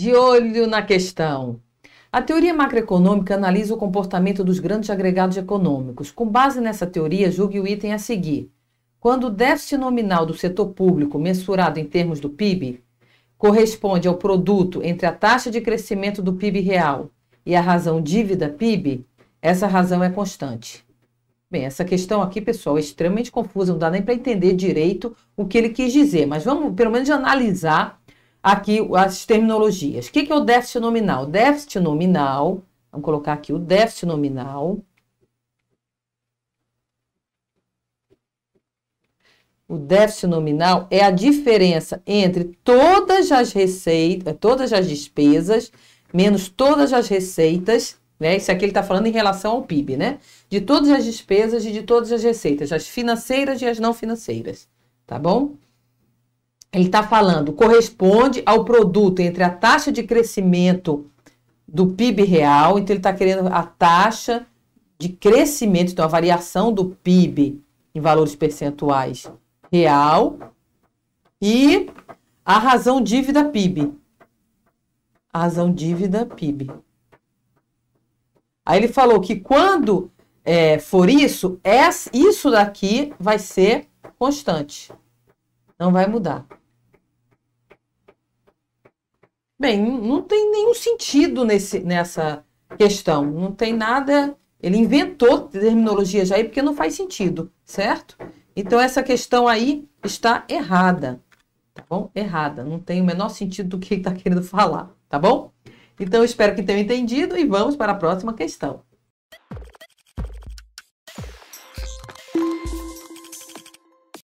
De olho na questão. A teoria macroeconômica analisa o comportamento dos grandes agregados econômicos. Com base nessa teoria, julgue o item a seguir. Quando o déficit nominal do setor público, mensurado em termos do PIB, corresponde ao produto entre a taxa de crescimento do PIB real e a razão dívida PIB, essa razão é constante. Bem, essa questão aqui, pessoal, é extremamente confusa, não dá nem para entender direito o que ele quis dizer, mas vamos pelo menos analisar aqui as terminologias. O que, é o déficit nominal? Déficit nominal, vamos colocar aqui o déficit nominal. O déficit nominal é a diferença entre todas as receitas, é, todas as despesas, menos todas as receitas, né? Isso aqui ele está falando em relação ao PIB, né? De todas as despesas e de todas as receitas, as financeiras e as não financeiras, tá bom? ele está falando, corresponde ao produto entre a taxa de crescimento do PIB real, então ele está querendo a taxa de crescimento, então a variação do PIB em valores percentuais real e a razão dívida PIB. A razão dívida PIB. Aí ele falou que quando é, for isso, essa, isso daqui vai ser constante. Não vai mudar. Bem, não tem nenhum sentido nesse, nessa questão. Não tem nada. Ele inventou terminologia já aí porque não faz sentido, certo? Então essa questão aí está errada, tá bom? Errada. Não tem o menor sentido do que ele está querendo falar, tá bom? Então espero que tenham entendido e vamos para a próxima questão.